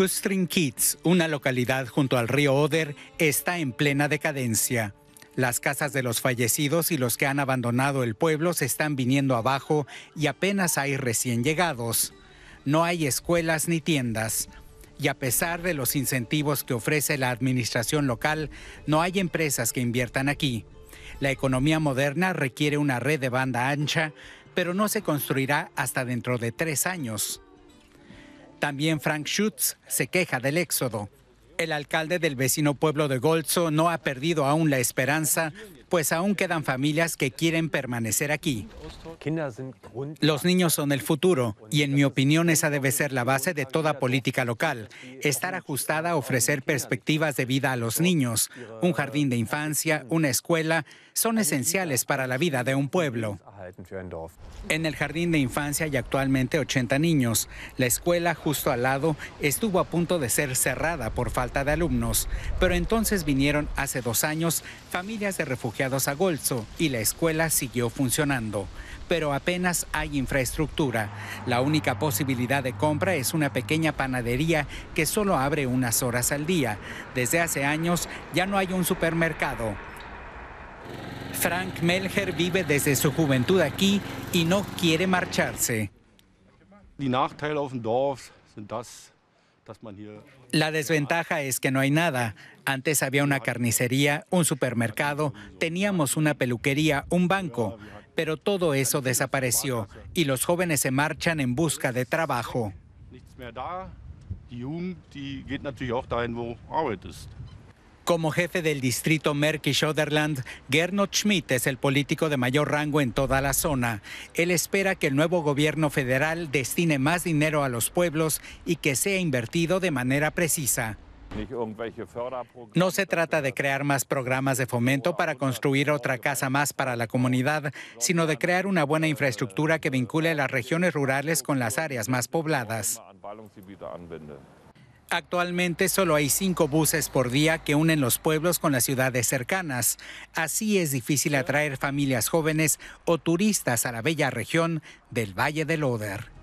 kustrin Kids, una localidad junto al río Oder, está en plena decadencia. Las casas de los fallecidos y los que han abandonado el pueblo se están viniendo abajo y apenas hay recién llegados. No hay escuelas ni tiendas. Y a pesar de los incentivos que ofrece la administración local, no hay empresas que inviertan aquí. La economía moderna requiere una red de banda ancha, pero no se construirá hasta dentro de tres años. También Frank Schutz se queja del éxodo. El alcalde del vecino pueblo de Golzo no ha perdido aún la esperanza pues aún quedan familias que quieren permanecer aquí. Los niños son el futuro y en mi opinión esa debe ser la base de toda política local, estar ajustada a ofrecer perspectivas de vida a los niños. Un jardín de infancia, una escuela, son esenciales para la vida de un pueblo. En el jardín de infancia hay actualmente 80 niños. La escuela justo al lado estuvo a punto de ser cerrada por falta de alumnos, pero entonces vinieron hace dos años familias de refugiados a y la escuela siguió funcionando, pero apenas hay infraestructura. La única posibilidad de compra es una pequeña panadería que solo abre unas horas al día. Desde hace años ya no hay un supermercado. Frank Melcher vive desde su juventud aquí y no quiere marcharse. La desventaja es que no hay nada. Antes había una carnicería, un supermercado, teníamos una peluquería, un banco, pero todo eso desapareció y los jóvenes se marchan en busca de trabajo. Como jefe del distrito Merkisch-Oderland, Gernot Schmidt es el político de mayor rango en toda la zona. Él espera que el nuevo gobierno federal destine más dinero a los pueblos y que sea invertido de manera precisa. No se trata de crear más programas de fomento para construir otra casa más para la comunidad, sino de crear una buena infraestructura que vincule las regiones rurales con las áreas más pobladas. Actualmente solo hay cinco buses por día que unen los pueblos con las ciudades cercanas. Así es difícil atraer familias jóvenes o turistas a la bella región del Valle del Oder.